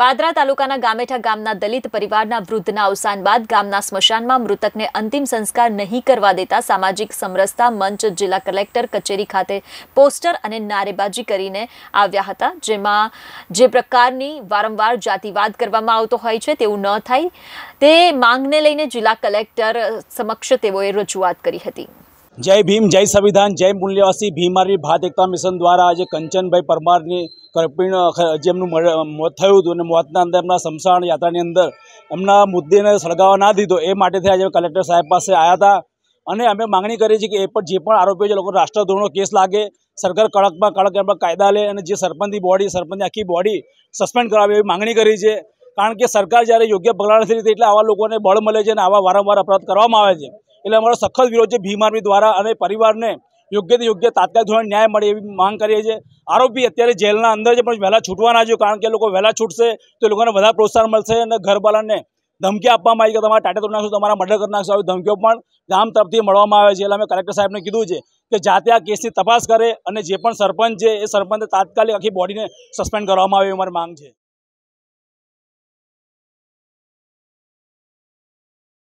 પાદરા તાલુકાના ગામેઠા ગામના દલિત પરિવારના વૃદ્ધના અવસાન બાદ ગામના સ્મશાનમાં મૃતકને અંતિમ સંસ્કાર નહીં કરવા દેતા સામાજિક સમરસતા મંચ જિલ્લા કલેક્ટર કચેરી ખાતે પોસ્ટર અને નારેબાજી કરીને આવ્યા હતા જેમાં જે પ્રકારની વારંવાર જાતિવાદ કરવામાં આવતો હોય છે તેવું ન થાય તે માંગને લઈને જિલ્લા કલેક્ટર સમક્ષ તેઓએ રજૂઆત કરી હતી જય ભીમ જય સંવિધાન જય મૂલ્યવાસી ભીમારી ભાત એકતા મિશન દ્વારા આજે કંચનભાઈ પરમારની કરપીણ જેમનું મોત થયું હતું અને મોતના અંદર એમના સમસાણ યાત્રાની અંદર એમના મુદ્દેને સળગાવવા ના દીધો એ માટેથી આજે કલેક્ટર સાહેબ પાસે આવ્યા હતા અને અમે માગણી કરી છે કે એ પણ જે પણ આરોપીઓ છે લોકો રાષ્ટ્રદ્રોહનો કેસ લાગે સરકાર કડકમાં કડક એમાં કાયદા લે અને જે સરપંચની બોડી સરપંચની આખી બોડી સસ્પેન્ડ કરાવે એવી માગણી કરી છે કારણ કે સરકાર જ્યારે યોગ્ય પગલાં નથી લીધી એટલે આવા લોકોને બળ મળે છે અને આવા વારંવાર અપરાધ કરવામાં આવે છે એટલે અમારો સખત વિરોધ છે ભીમ આર્મી દ્વારા અને પરિવારને યોગ્યથી યોગ્ય તાત્કાલિક ધોરણે ન્યાય મળે એવી માંગ કરીએ છીએ આરોપી અત્યારે જેલના અંદર છે પણ વહેલા છૂટવાના છે કારણ કે લોકો વહેલા છૂટશે તો લોકોને વધારે પ્રોત્સાહન મળશે અને ઘરવાળાને ધમકી આપવામાં આવી કે તમારા ટાટા તોડી નાખશું તમારા મર્ડર કરી નાખશું આવી ધમકીઓ પણ ગામ તરફથી મળવામાં આવે છે એટલે અમે કલેક્ટર સાહેબને કીધું છે કે જાતે આ કેસની તપાસ કરે અને જે પણ સરપંચ છે એ સરપંચે તાત્કાલિક આખી બોડીને સસ્પેન્ડ કરવામાં આવે એ મારી માંગ છે